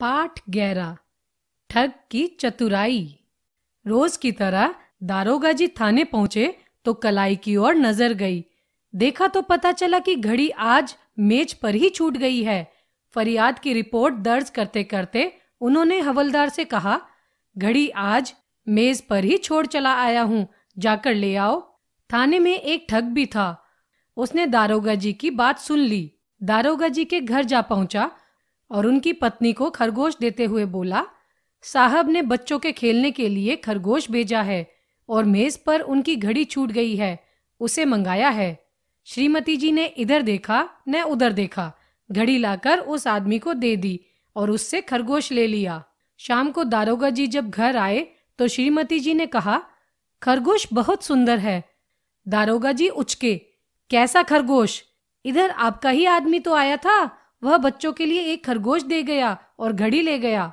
पाठ ग्यारह ठग की चतुराई रोज की तरह दारोगा जी थाने पहुंचे तो कलाई की ओर नजर गई देखा तो पता चला कि घड़ी आज मेज पर ही छूट गई है फरियाद की रिपोर्ट दर्ज करते करते उन्होंने हवलदार से कहा घड़ी आज मेज पर ही छोड़ चला आया हूँ जाकर ले आओ थाने में एक ठग भी था उसने दारोगा जी की बात सुन ली दारोगा जी के घर जा पहुंचा और उनकी पत्नी को खरगोश देते हुए बोला साहब ने बच्चों के खेलने के लिए खरगोश भेजा है और मेज पर उनकी घड़ी छूट गई है उसे मंगाया है श्रीमती जी ने इधर देखा न उधर देखा घड़ी लाकर उस आदमी को दे दी और उससे खरगोश ले लिया शाम को दारोगा जी जब घर आए तो श्रीमती जी ने कहा खरगोश बहुत सुंदर है दारोगा जी उचके कैसा खरगोश इधर आपका ही आदमी तो आया था वह बच्चों के लिए एक खरगोश दे गया और घड़ी ले गया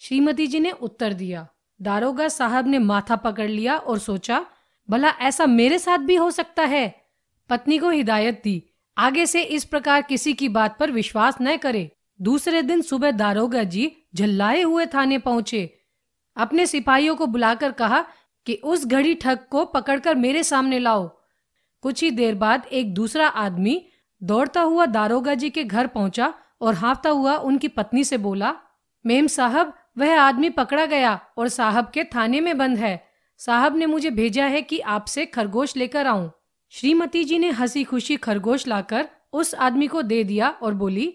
श्रीमती जी ने उत्तर दिया दारोगा साहब ने माथा पकड़ लिया और सोचा भला ऐसा मेरे साथ भी हो सकता है पत्नी को हिदायत दी आगे से इस प्रकार किसी की बात पर विश्वास न करे दूसरे दिन सुबह दारोगा जी झल्लाए हुए थाने पहुंचे अपने सिपाहियों को बुलाकर कहा कि उस घड़ी ठग को पकड़कर मेरे सामने लाओ कुछ ही देर बाद एक दूसरा आदमी दौड़ता हुआ दारोगा जी के घर पहुंचा और हाफता हुआ उनकी पत्नी से बोला मेम साहब वह आदमी पकड़ा गया और साहब के थाने में बंद है साहब ने मुझे भेजा है कि आपसे खरगोश लेकर आऊं श्रीमती जी ने हंसी खुशी खरगोश लाकर उस आदमी को दे दिया और बोली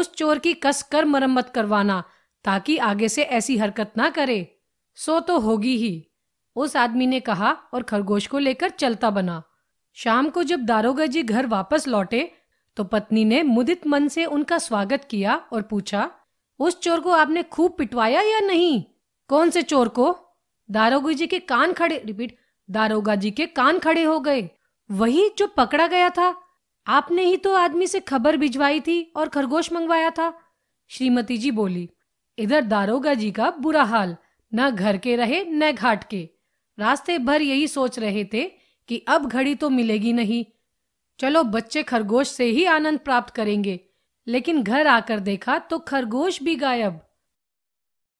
उस चोर की कस कर मरम्मत करवाना ताकि आगे से ऐसी हरकत ना करे सो तो होगी ही उस आदमी ने कहा और खरगोश को लेकर चलता बना शाम को जब दारोगा जी घर वापस लौटे तो पत्नी ने मुदित मन से उनका स्वागत किया और पूछा उस चोर को आपने खूब पिटवाया या नहीं कौन से चोर को दारोगा जी के कान खड़े रिपीट दारोगा जी के कान खड़े हो गए वही जो पकड़ा गया था आपने ही तो आदमी से खबर भिजवाई थी और खरगोश मंगवाया था श्रीमती जी बोली इधर दारोगा जी का बुरा हाल न घर के रहे न घाट के रास्ते भर यही सोच रहे थे कि अब घड़ी तो मिलेगी नहीं चलो बच्चे खरगोश से ही आनंद प्राप्त करेंगे लेकिन घर आकर देखा तो खरगोश भी गायब